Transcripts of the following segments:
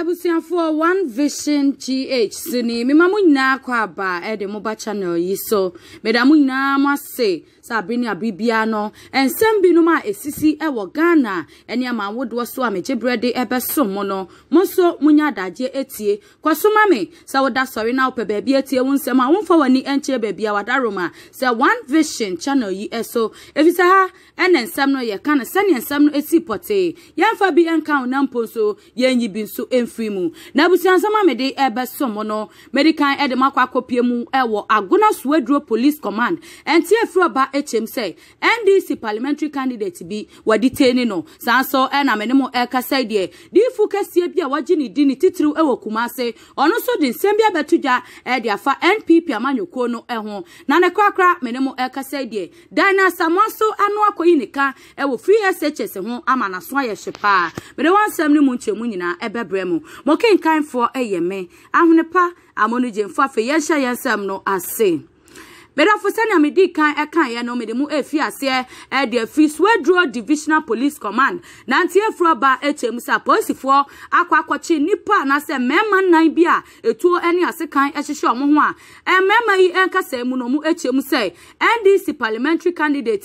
abusuafoɔ one vision gh Sini ni mema mo nyinaa kɔ aba ɛde mo ba channel yi so meda mo nyinaa mo ase sɛ abere ne aberebiara no nsɛm binom a ɛsisi ɛwɔ ghana ɛne ama awodoɔ so a megyeberɛ de ɛbɛsom mo no mo nso monya adagyeɛ ɛtie kɔso ma me sɛ woda sɔre na wopɛ baabi atie wo nsɛm a womfa w'ani ɛnkyerɛ baabi a wadarom a sɛ one vision channel yi ɛso ɛfisɛ ha ɛna nsɛm no yɛka no sɛneɛ nsɛm no ɛsi pɔtee yɛmfa bi ɛnka wo na mpo so yɛnyi bi nso mfiri mu na abusuansɛm a mede ɛbɛsɔ mo no mede kan ɛde mo akɔ akɔpie mu ɛwɔ agona suwaduro police command ɛnti efiri ɔba ekyɛm sɛ ndc parliamentary candidate bi wɔde teni no saa nso ɛna mene mo ɛkasa deɛ diifu kɛseɛ bi a wɔgye ne di ne titiriw ɛwɔ kumase ɔno nso de nsɛm bi abɛto dwa ɛde afa npp amanyɔkuo no ɛho na ne korakora mene mo ɛkasa deɛ dan na samoa nso ano akɔyi ne ka ɛwɔ free shs ho ama n'aso ayɛ hye paa mede wɔn nsɛm ne mu nkyɛmu nyinaa ɛbɛbrɛ mu mu mo kenkanfoɔ eh, yɛ me ahonepa amɔnogyemfo afei yɛnhyɛ yɛn nsɛm no ase medafo sɛnea medi kan ya no mede mu ɛfi e de afi swedro divisional police command nante afuro ba ɛkyɛm sɛ apolisifoɔ akɔ akɔkye nnipa anaasɛ mmarima nan bi a ɛtuo ne asekan ɛhyehyɛ ɔmo ho e mmarima yi ɛnkasa mu no ɔmo ɛkyɛm sɛ ndc parliamentary candidate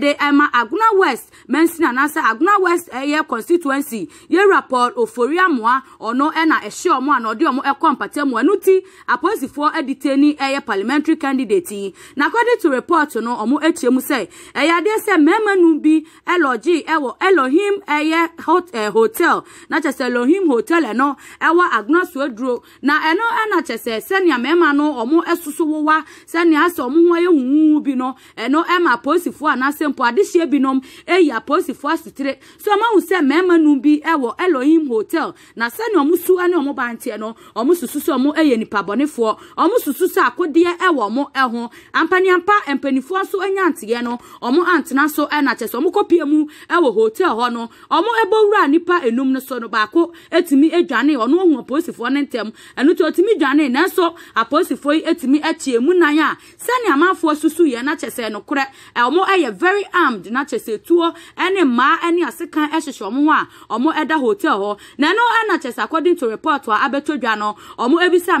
de ɛma aguna west mansin anaasɛ aguna west e ɛyɛ constituency ye paul oforia amoa ono ɛna ɛhyɛ ɔmo a na ɔde ɔmo ɛkɔ mpatamu ɛno ti apolisifoɔ ɛde teni ɛyɛ parliamentary candidate na according to report no ọmụ etie mu sị eya adeɛ sɛ mmarima bi ɛlɔgye ɛwɔ elohim eye hot eh, hotel na kyɛ sɛ elohim hotel eno eh, ɛwɔ duro na eno eh, ɛna kyɛ sɛ sɛnea mmarima no ɔmụ esusu wowa sɛnea asɛ ɔmụ ho ɛyɛ bi no ɛno ɛma binom ɛyi apolisifoɔ asotire so ɔmụ ahụ bi elohim hotel na sɛnea ɔmụ su ɛne ɔmụ banteɛ no ɔmụ susu ampaniampa mpanyinfoɔ nso anya no antena so na kyɛ sɛ wɔn kɔpie mu wɔ hotel hɔ no wɔn bɛwura nipa enum no so no baako etimi edwane ɔno ohun apolisifoɔ ne otumi dwane etimi mu nan a sɛnea amanfoɔ susu yɛ na kyɛ sɛ nokorɛ yɛ very armed na kyɛ tuo ne mmaa ne asekan hyehyɛ wɔn ho a ɛda hotel hɔ na na kyɛ according to report no ebisa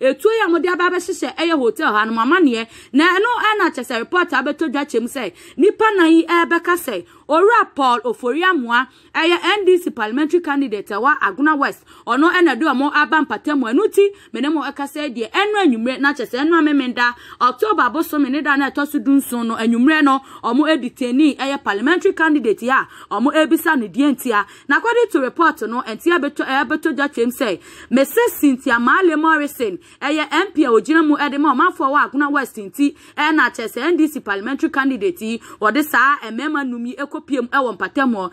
etuo ya mde aba abɛhyehyɛ ɛyɛ hotel ha no mama amanneɛ na ɛno ɛna na chese report abɛtɔ dwa kyɛm sɛ nnipa nan ɛrebɛka sɛ owura paul oforiamua ɛyɛ ndc parliamentary candidate wa aguna west ɔno ɛna de ɔmo aba mpatamu ɛnu ti mene ɛkasa deɛ ɛnu anwummerɛ na kyɛ sɛ ɛnu ameme october da na ɛtɔ so du no no ɔmo editeni ɛyɛ parliamentary candidate ya ɔmo ebisa ne deɛ ntia na according to report no ntia gya twɛm maale morrison ɛyɛ mp a ogyina mu piem ɛwɔ mpatam hɔ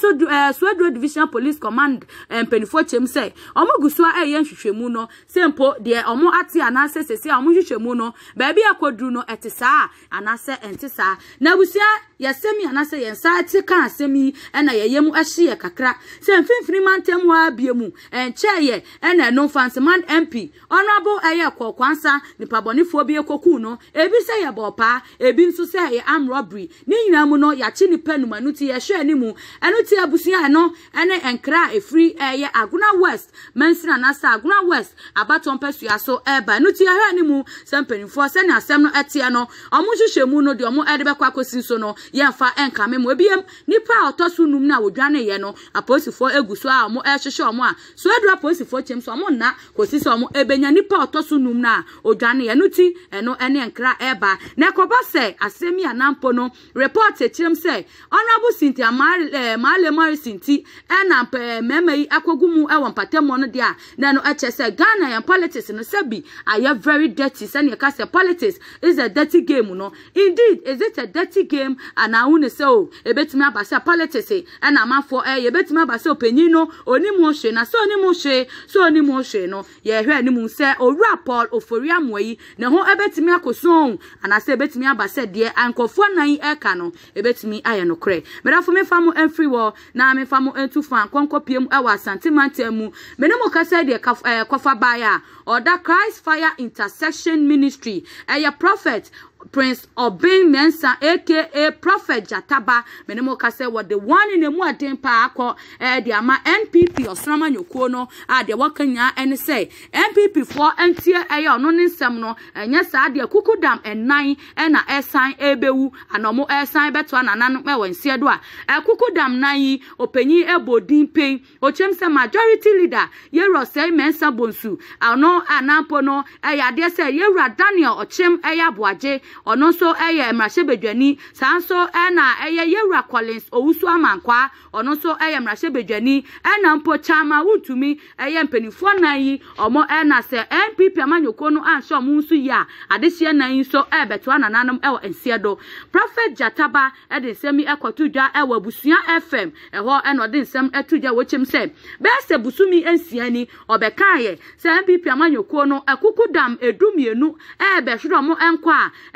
so ɛɛ eh, suaduro division police command eh, mpanimfoɔ kyɛm sɛ wɔn gu so a ɛyɛ nhwehwɛmu no sɛ mpo deɛ wɔn ate anaasɛ sɛsɛ a wɔn nhwehwɛmu no baabi akɔduru no ɛte saa anaasɛ ɛnte saa na abusua yɛsɛm yi anaasɛ yɛn nsa ate ka asɛm yi ɛna yɛyɛ mu ɛhye yɛ kakra sɛ mfimfini mantam hɔ abie mu ɛnkyɛn yɛ ɛna ɛno mfansiman mp honourable ɛyɛ kɔkwansa nipabɔnifoɔ bi ekokuu no ebi sɛ yɛ bɔɔpaa ebi nso sɛ yɛ am robbery ne nyinaa mu no yɛakye nipa no anom ɛno nti yɛhwɛ anim ɛno eh, nti abusua ɛno eh, ɛne eh, nkra a ɛfiri ɛyɛ agona west na anasa aguna west abatɔn pɛsua so ɛɛba ɛno nti yɛhwɛ anim sɛ mpanimfoɔ sɛnea asɛm no ɛteɛ no ɔmo nhyehyɛ mu no deɛ ɔmo ɛde bɛkɔ akɔsi so no yɛmfa ɛnkame mu ebiem nipa otosu ɔtɔ so num no a wodwane yɛ no apolisifoɔ egu so a ɔmo ɛhyehyɛ ɔmo a so adura apolisifoɔ kyɛm so ɔmo nna kɔsi sɛ ɔmo ebenya nipa otosu ɔtɔ so num no a odwane yɛ no ti ɛno ɛne nkra ɛɛba na ɛkɔba sɛ asɛm anampo no report ekyirem sɛ honorable cynthia maale eh, morrison ti ɛna eh, mmarima yi akɔgu mu ɛwɔ mpatamu no deɛ a na no ɛkyɛ sɛ ghana yɛn politics no sɛbi ayɛ very dirty sɛnea ka sɛ politics is a dirty game no indeed is it a dirty game ana ahu ne sɛ o ebetumi aba sɛ politics ɛna amanfoɔ ɛyɛ eh, ebetumi aba sɛ opanyin no onim ohwe na sɛ onim ohwe sɛ onim ohwe no yɛhwɛ anim sɛ owura paul ofori amoa yi ne ho ebetumi akɔ soon anaasɛ ebetumi aba sɛ deɛ nkɔfoɔ nan ɛka no ebetumi ayɛ no korɛ me mefa mo mfiri wɔ na mefa mo ntu fa nkɔnkɔpie mu wɔ asantemantam mu mene mo kasa deɛ kɔfa eh, baeɛ a ɔda christ fire intersection ministry ɛyɛ eh, prophet prince obin mensa aka prophet jataba mene mo ka sɛ wɔde wɔn ne mu aden paa akɔ ɛɛ eh, de ama npp ɔsorama nyokuo no a ah, deɛ wɔka nyinaa npp for ntie ɛyɛ ɔno ne nsɛm no ɛnyɛ saa deɛ kuku dam ɛnan ɛna ɛsan ɛbɛwu anɔmo ɛsan bɛto ananan ɛwɔ nseɛ do a ɛkuku eh, dam nai yi opanyin ɛbɔ din pɛn okyɛm sɛ majority leader yɛrɔ sɛ mensa bonsu ano anampo no ɛyɛ adeɛ sɛ yɛwura daniel ɔkyɛm ɛyɛ aboagye ɔno nso yɛ mmarahyɛbadwani saa nso na ɛyɛ yɛwura collins owusu amankwa ɔno nso yɛ mmarahyɛbadwani na mpo chama wutumi yɛ mpanimfoɔ nan yi wɔn na sɛ npp amanyɔkuo no anhyɛ wɔn nso yie a adehyeɛ nan yi nso rebɛtoa nananom e wɔ nseɛ do prophet jataba de nsɛm yi e kɔto e dwa wɔ abusua fm ɛhɔ na ɔde nsɛm to dwa wɔkyɛm sɛ bɛyɛ sɛ busumi nsia ni ɔbɛkaayɛ sɛ npp amanyɔkuo no ɛkoko edu mmienu ɛrebɛhwerɛ wɔn nkɔ a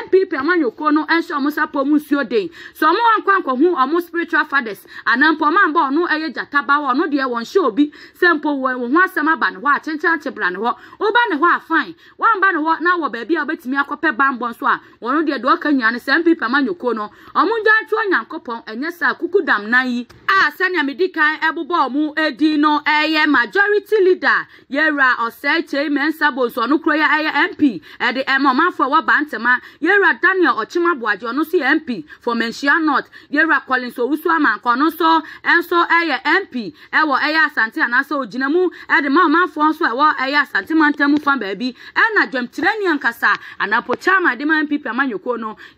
npp amanyɔkuo no nhyɛ ɔmo sapɔ mu nsuo den sɛ ɔmo wankɔ ankɔhu ɔmo spiritual fathers anampo ɔmo anbɔ ɔno ɛyɛ gyata bawa ɔno deɛ wɔn hyɛ obi sɛ mpo wɔn wɔn ho asɛm aba ne hɔ a kyenkyɛn kyebra ne hɔ woba ne hɔ a fine wɔnba ne hɔ na wɔ baabi a wɔbɛtumi akɔpɛ banbɔ nso a wɔn deɛ deɛ ɔka nyina ne sɛ npp amanyɔkuo no ɔmo ngya atoɔ nyankopɔn ɛnyɛ sɛ akuku dam nan yi a sɛnea medi kan ɛbobɔ ɔmo edi no ɛyɛ majority leader yɛwura ɔsɛɛ kyei mɛnsa bonsoɔ no kuro yɛ ɛyɛ eh, mp ɛde eh, ɛma eh, ɔmanfoɔ wɔ bantama yɛ yera daniel bụ aji ọnụsụ mp for menshia north yera collins owusuama nke ọnụ enso eye mp ewo eye asante anasa ojinemu edema ọmafọ nso ewo eye asante mantemu fan beebi ena dwam tirenian kasa anapo chairman edema mpp amanyɔkuo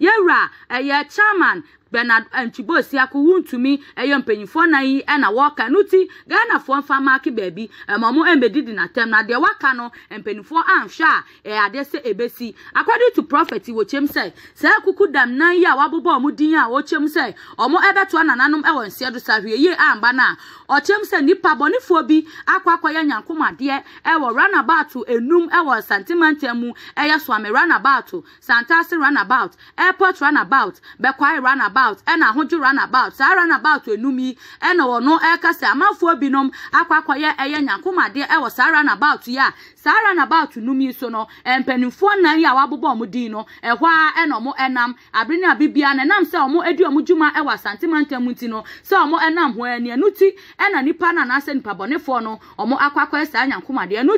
yera eye chairman bernard nchibosi akụ wuntumi ɛyɛ mpanyinfoɔ nan yi ɛna wɔɔka no ti ghanafoɔ nfa maaki baabi ɛma ɔmo ɛmɛdidi n'atɛm na deɛ waka no mpanyinfoɔ anhwɛ a ɛyɛ e adeɛ sɛ ebesi according to prophet wɔkyɛm sɛ saa kuku dam nan yi a wabobɔ ɔmo din a wɔkyɛm sɛ ɔmo ɛbɛtoa nananom ɛwɔ nsia do sa hwie yie amba na ɔkyɛm sɛ nipa bɔnifoɔ bi akɔ akɔyɛ nyankomadeɛ ɛwɔ runabout enum ɛwɔ santimanta mu ɛyɛ swami runabout santase runabout airport runabout bɛkwae runabout runabout ɛna ahogye runabout saa runabout enum yi ɛna wɔn ɛkasa amanfoɔ binom eh, akɔ akɔyɛ ɛyɛ na ɛwɔ saa runabout yi a saa runabout num yi so no mpanimfoɔ nan yi a eh, wɔabobɔ no eh, abibia e, e, na ɛnam sɛ wɔn edi wɔn dwuma ɛwɔ asantemantam ti no sɛ wɔn ɛnam hɔ nipa na anaasɛ nipabɔnefoɔ no wɔn akɔ akɔyɛ saa nyankomadeɛ no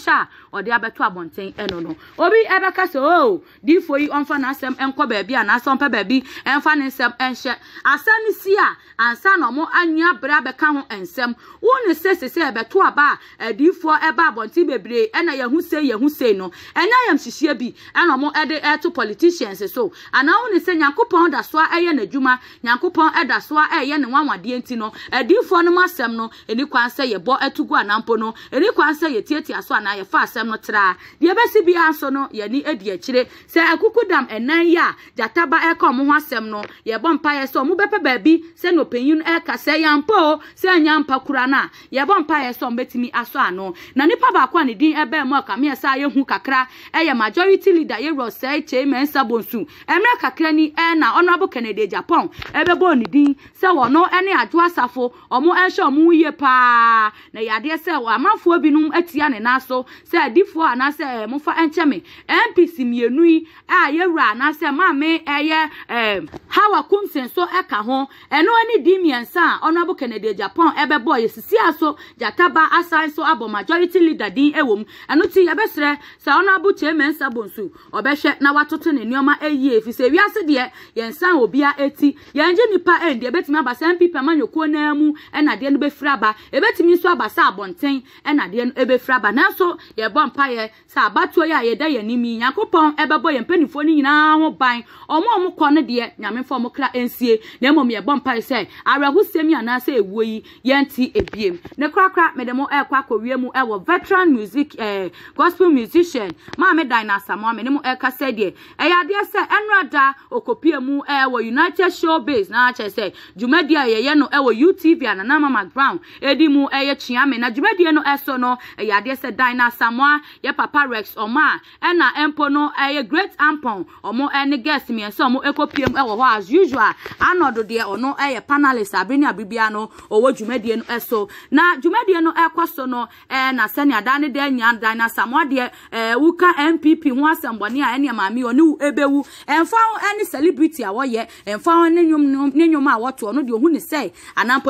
hyɛ a ɔde abɛto abɔnten ɛno no obi ɛbɛka sɛ o oh, diifo yi ɔmfa n'asɛm ɛnkɔ baabi a n'asɛm pɛ baabi ɛmfa ne nsɛm ɛnhyɛ asɛm ne si a ansa na ɔmo anwia bere abɛka ho nsɛm wo ne sɛ sɛ aba a e adiifoɔ ɛba e abɔnten bebree ɛna yɛn se sei yɛn ho sei no ɛnyɛ yɛm hyehyɛ bi ɛna ɔmo ɛde e ɛto politicians so Ana wo ne sɛ nyankopɔn da so a ɛyɛ n'adwuma nyankopɔn ɛda so ɛyɛ ne nti no adiifoɔ no mu asɛm no ɛni kwan sɛ yɛbɔ ɛto gu anampo no ɛni kwan sɛ yɛtiatia so Na yɛfa asɛm no traa deɛ ɛbɛsi biara nso no yɛni adi akyire sɛ akuku dam ɛnan yi a gyataba ɛka ɔmo ho asɛm no yɛbɔ mpaeɛ sɛ ɔmo bɛpɛ baabi sɛ na ɔpanyin no ɛka sɛ yɛmpa o sɛ ɛnya mpa kura no a yɛbɔ mpaeɛ sɛ ɔmo bɛtumi asɔ ano na nipa baako a ne din ɛbɛn mu a kameɛ sɛ yɛhu kakra ɛyɛ majority leader yɛwɔ sɛ kyee mɛnsa bonsu ɛmmerɛ kakra ni ɛna ɔnɔbo kennedy japan ɛbɛbɔ ne din sɛ wɔno ɛne adwo asafo ɔmo ɛhyɛ ɔmo yie paa na yɛadeɛ sɛ amanfoɔ binom atia ne nan so di fo sɛ adifoɔ anaasɛ eh, mofa nkyɛ me npc mmienu yi a yɛwura anaasɛ maame ɛyɛ ɛɛ eh, hawa kumsen so ɛka ho ɛno ɛne di mmiɛnsa a ɔno abo kennedy japan ɛbɛbɔ yɛ sisi aso gyataba asan so abo majority leader din ɛwɔ mu ɛno ti yɛbɛsrɛ sɛ ɔno abo chairman sabo nso ɔbɛhwɛ na watoto ne nneɛma ɛyie fi se wiase deɛ yɛn obi obia eti yɛn gye nipa ɛndi ebetumi aba sɛ npp amanyɔkuo naa mu ɛna adeɛ no bɛfiri aba ebetumi nso aba sɛ abɔnten ɛna adeɛ no ebɛfiri aba na So yɛbɔ mpaeɛ sɛ abatoɔ yi a yɛda yɛn anim yi nyankopɔn ɛbɛbɔ e yɛn mpanimfoɔ no nyinaa ho ban ɔmo omo ɔmo kɔ no deɛ nyame fa ɔmo kra nsie na mmom yɛbɔ mpaeɛ sɛ awerɛhosɛm yi anaasɛ ewuo yi yɛnti ebiem ne kra korakora mede mo ɛkɔ akɔwie e wo veteran music eh gospel musician maame dan na asamoa mene mo ɛkasa deɛ ɛyɛ adeɛ sɛ ɛnura da okopie e wo united showbiz na akyɛ sɛ dwumadi a yɛyɛ no ɛwɔ utv ananama mcbrown edi mu ɛyɛ kyiame na dwumadi no ɛso no ɛyɛ adeɛ sɛ dan China Samoa yɛ papa Rex ɔmo a ɛna mpo e ɛyɛ Great Ampon ɔmo ɛne guest mmiɛnsa ɔmo ɛkɔpie mu ɛwɔ hɔ as usual anɔdo deɛ ɔno ɛyɛ panelist abiri ne abibia no ɔwɔ dwumadie no ɛso na dwumadie no ɛkɔ so no ɛɛ na sɛnea dan ne dan nyinaa dan na Samoa deɛ ɛɛ wuka NPP ho asɛmbɔne a ɛne maame ɔne ebewu ɛnfa ho ɛne celebrity a wɔyɛ ɛnfa ho ne nnwom ne nnwom a wɔto ɔno deɛ ohun ne sɛ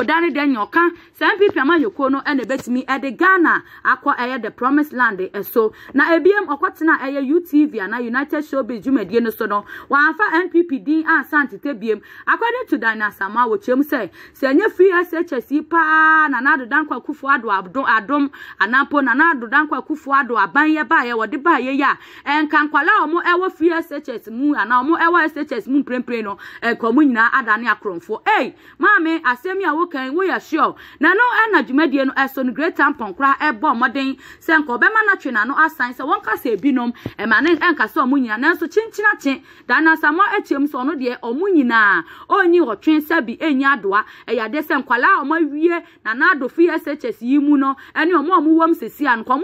Dani dan ne dan nyɛ ɔka sɛ NPP ama yɛ bet no ɛna ebetumi ɛde Ghana akɔ ɛyɛ the prom promised land ɛso eh, na ebiem ɔkɔtena ɛyɛ eh, utv ana united showbiz dwumadie no so no wɔamfa npp din ansa ah, ntete biem according to dan asama wɔkyerɛm sɛ sɛ ɛnyɛ free shs yi paa na n'adoda nkɔ akufo ado adom anampo na n'adoda nkɔ akufo ado aban yɛ baayɛ wɔde baayɛ yɛ a nka nkwalaa wɔn ɛwɔ free shs mu ana wɔn ɛwɔ shs mu mprempren no nkɔmɔ eh, nyinaa adane akorɔmfoɔ ɛy maame asɛm yi a wɔkan wɔyɛ sure na no ɛna dwumadie no ɛso no great tampon koraa ɛbɔ ɔmɔden sɛ anka ɔbɛma no atwe n'ano asan sɛ wɔnkasa ebi nom ma ne nkasa ɔmo nyinaa nanso kyinkyin chin da anasama akyia mu sɛ ɔno deɛ ɔmo nyinaa ɔnyi ɔtwe enyi adoa e adeɛ sɛ nkwalaa ọmụ awie na n'adofo yi mu no no so bia nka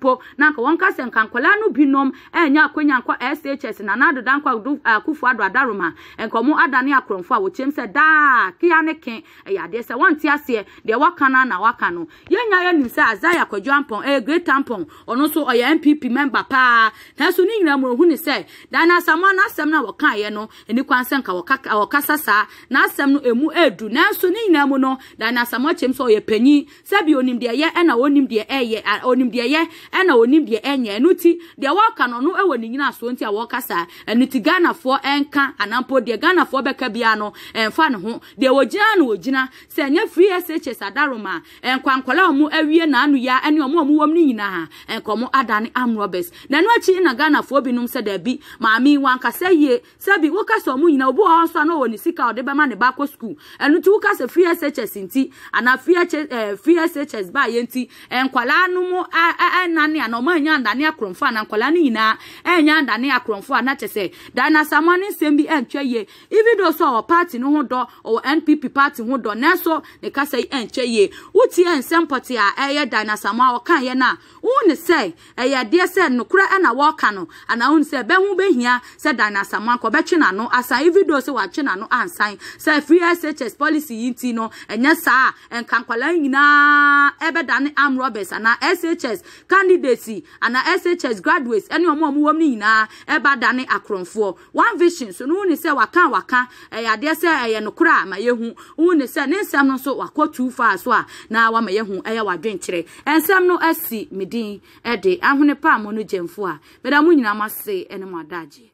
po na nka wɔnkasa nka no binom akonya shs na n'adoda nkɔ akufo ado adaroma nka ɔtwe ɛyɛ adeɛ sɛ wɔnte aseɛ deɛ waka no na waka no yɛnya yɛnim sɛ azaya kwadwo ampɔn ɛyɛ great tampon. ɔno nso ɔyɛ npp member paa nanso ne nyinaa mu ehu ne sɛ dana asamoa n'asɛm no a wɔkaeɛ no anipa nsɛ nka wɔkasa saa n'asɛm no emu edu nanso ne nyinaa mu no dana asamoa kyɛm sɛ ɔyɛ panyin sɛbi onim deɛ yɛ ɛna onim deɛ ɛyɛ onim deɛ yɛ ɛna onim deɛ ɛnyɛ ɛnu ti deɛ wɔka no no ɛwɔ ne nyinaa so nti a wɔkasa ɛnu ti ghanafoɔ ɛnka anampo deɛ ghanafoɔ bɛka bia no ɛnfa ne ho deɛ wɔgyina no ogyina sɛ ɛnyɛ free shs adaroma nkwankwala ɔmo awie n'ano ya ɛne ɔmo ɔmo wɔm ne nyinaa nkɔmɔ adane amrobes n'ano akyi na ghanafoɔ binom sɛ dɛbi maame wankasa yie sɛbi wokasa ɔmo nyinaa obi wɔ hɔ nso a na ɔwɔ ne sika ɔde bɛma ne ba kɔ sukuu ɛno ti wokasa free shs nti anaa free ɛɛ free shs baa yɛ nti nkwala no mo ɛɛ ɛnane a na ɔmo anya ndane akorɔmfo a na nkwala no nyinaa ɛnya ndane akorɔmfo a na kyɛ sɛ danasamɔ ne nsɛm bi ɛntwa yie even though so ɔwɔ party no ho dɔ ɔwɔ npp party party ho dɔ nanso ne kasa yi ɛnkyɛ yie wotie nsɛm pɔte a ɛyɛ dinasamu a ɔkaeɛ no a wohu ne sɛ se adeɛ sɛ nokorɛ ɛna wɔɔka no anaa wohu sɛ bɛho bɛhia na no akɔ bɛtwe n'ano asan evidoo sɛ watwe n'ano ansan sɛ free shs policy yi ti no ɛnyɛ saa nka nkwadaa nyinaa ɛbɛdane arm robbers anaa shs candidates ana shs graduates ɛne wɔn a wɔwɔ mu no nyinaa ɛbɛdane akorɔmfoɔ one vision so no wohu ne sɛ waka waka ɛyɛ adeɛ sɛ ɛyɛ nokorɛ a ma yɛhu wohu ne sɛ ne nsɛm no nso wakɔ too far so a na wama yɛ ho ɛyɛ wadwenkyerɛ ɛnsɛm no asi me din ɛde ahwene pa mo no gyamfo a meda mo nyinaa mo ɛne mo adagye